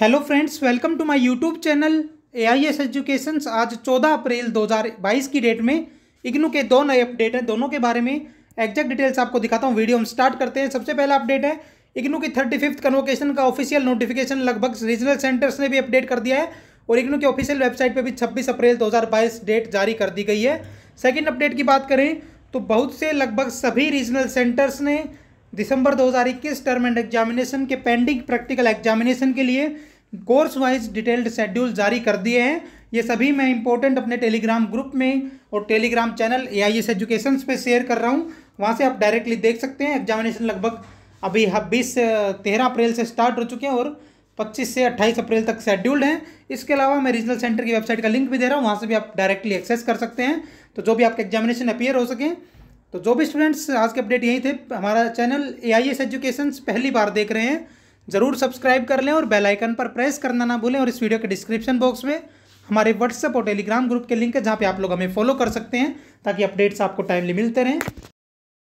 hello friends welcome to my YouTube channel AIS educations आज 14 अप्रैल 2022 की date में इग्नू के दो नए अपडेट हैं दोनों के बारे में एग्जैक्ट डिटेल्स आपको दिखाता हूँ वीडियो हम स्टार्ट करते हैं सबसे पहला अपडेट है इग्नू की थर्टी फिफ्थ कन्वोकेशन का ऑफिशियल नोटिफिकेशन लगभग रीजनल सेंटर्स ने भी अपडेट कर दिया है और इग्नू के ऑफिशियल वेबसाइट पर भी छब्बीस अप्रैल दो डेट जारी कर दी गई है सेकेंड अपडेट की बात करें तो बहुत से लगभग सभी रीजनल सेंटर्स ने दिसंबर 2021 टर्म एंड एग्जामिनेशन के पेंडिंग प्रैक्टिकल एग्जामिनेशन के लिए कोर्स वाइज डिटेल्ड शेड्यूल जारी कर दिए हैं ये सभी मैं इंपॉर्टेंट अपने टेलीग्राम ग्रुप में और Telegram channel A I S education पर शेयर कर रहा हूँ वहाँ से आप डायरेक्टली देख सकते हैं एग्जामिनेशन लगभग अभी हाँ, बीस तेरह अप्रैल से स्टार्ट हो चुके हैं और पच्चीस से अट्ठाईस अप्रैल तक शेड्यूल्ड हैं इसके अलावा मैं रीजनल सेंटर की वेबसाइट का लिंक भी दे रहा हूँ वहाँ से भी आप डायरेक्टली एक्सेस कर सकते हैं तो जो भी आपके एग्जामिनेशन अपियर हो सकें तो जो भी स्टूडेंट्स आज के अपडेट यही थे हमारा channel A I S education पहली बार देख रहे हैं ज़रूर सब्सक्राइब कर लें और बेल आइकन पर प्रेस करना ना भूलें और इस वीडियो के डिस्क्रिप्शन बॉक्स में हमारे व्हाट्सएप और टेलीग्राम ग्रुप के लिंक है जहाँ पे आप लोग हमें फॉलो कर सकते हैं ताकि अपडेट्स आपको टाइमली मिलते रहें